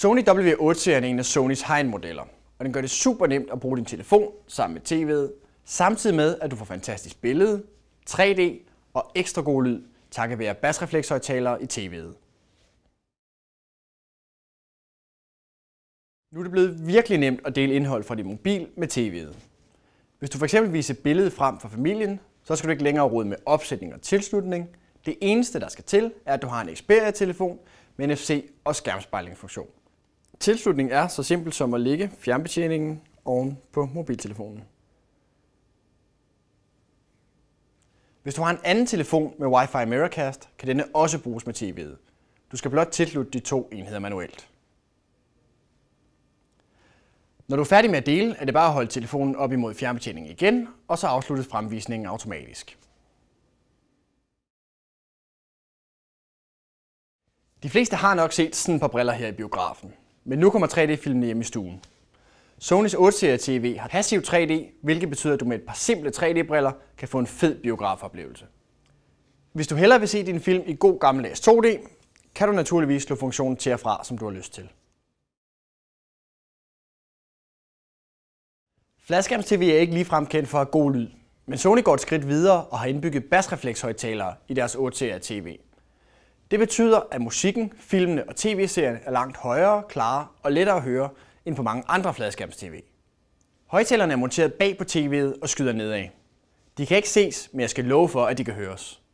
Sony W8-serien er en af Sonys hegnmodeller, og den gør det super nemt at bruge din telefon sammen med tv'et, samtidig med at du får fantastisk billede, 3D og ekstra god lyd takket være basreflekshøjtalere i tv'et. Nu er det blevet virkelig nemt at dele indhold fra din mobil med tv'et. Hvis du fx vil vise billedet frem for familien, så skal du ikke længere rode med opsætning og tilslutning. Det eneste, der skal til, er, at du har en Xperia-telefon med NFC og skærmspejlingsfunktion. Tilslutningen er så simpelt som at lægge fjernbetjeningen oven på mobiltelefonen. Hvis du har en anden telefon med Wi-Fi Miracast, kan denne også bruges med tv'et. Du skal blot tilslutte de to enheder manuelt. Når du er færdig med at dele, er det bare at holde telefonen op imod fjernbetjeningen igen, og så afsluttes fremvisningen automatisk. De fleste har nok set sådan et par briller her i biografen. Men nu kommer 3 d filmen hjem i stuen. Sonys 8-serie TV har passiv 3D, hvilket betyder, at du med et par simple 3D-briller kan få en fed biografoplevelse. Hvis du hellere vil se din film i god gammeldags 2D, kan du naturligvis slå funktionen til og fra, som du har lyst til. Flaskams TV er ikke ligefrem kendt for at have god lyd, men Sony går et skridt videre og har indbygget basreflekshøjtalere i deres 8-serie TV. Det betyder, at musikken, filmene og tv-serien er langt højere, klarere og lettere at høre end på mange andre fladskærms-tv. Højtalerne er monteret bag på tv'et og skyder nedad. De kan ikke ses, men jeg skal love for, at de kan høres.